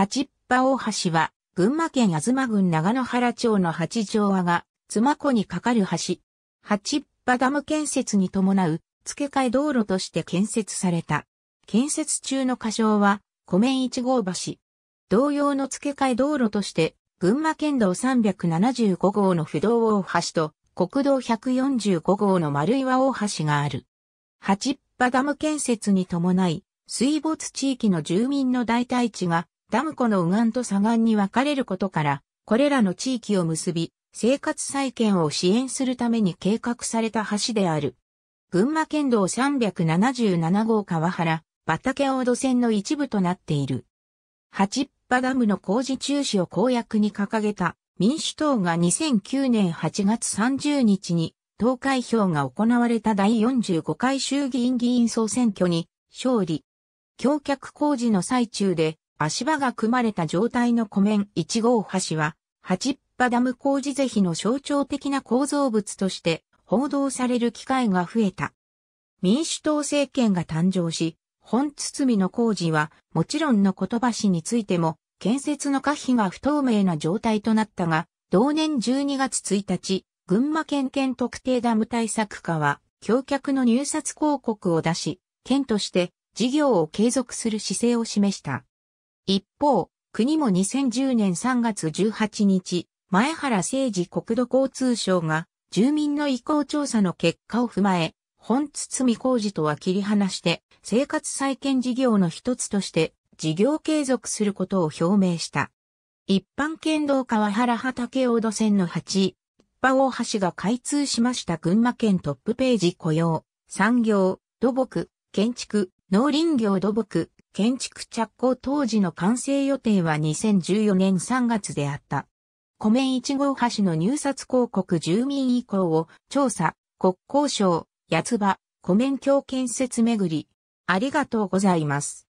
八っ端大橋は、群馬県東郡長野原町の八条和が、妻湖に架かる橋。八っ端ダム建設に伴う、付け替え道路として建設された。建設中の仮称は、湖面1号橋。同様の付け替え道路として、群馬県道375号の不動大橋と、国道145号の丸岩大橋がある。八っ端ダム建設に伴い、水没地域の住民の代替地がダム湖の右岸と左岸に分かれることから、これらの地域を結び、生活再建を支援するために計画された橋である。群馬県道377号川原、畑大戸線の一部となっている。八っぱダムの工事中止を公約に掲げた民主党が2009年8月30日に投開票が行われた第45回衆議院議員総選挙に勝利。橋脚工事の最中で足場が組まれた状態の湖面1号橋は、八っぱダム工事是非の象徴的な構造物として報道される機会が増えた。民主党政権が誕生し、本包みの工事はもちろんの言葉橋についても建設の可否が不透明な状態となったが、同年12月1日、群馬県県特定ダム対策課は、橋脚の入札広告を出し、県として事業を継続する姿勢を示した。一方、国も2010年3月18日、前原誠治国土交通省が、住民の意向調査の結果を踏まえ、本堤工事とは切り離して、生活再建事業の一つとして、事業継続することを表明した。一般県道川原畑大戸線の8、一般大橋が開通しました群馬県トップページ雇用、産業、土木、建築、農林業土木、建築着工当時の完成予定は2014年3月であった。湖面1号橋の入札広告住民意向を調査、国交省、八つ葉、湖面橋建設めぐり。ありがとうございます。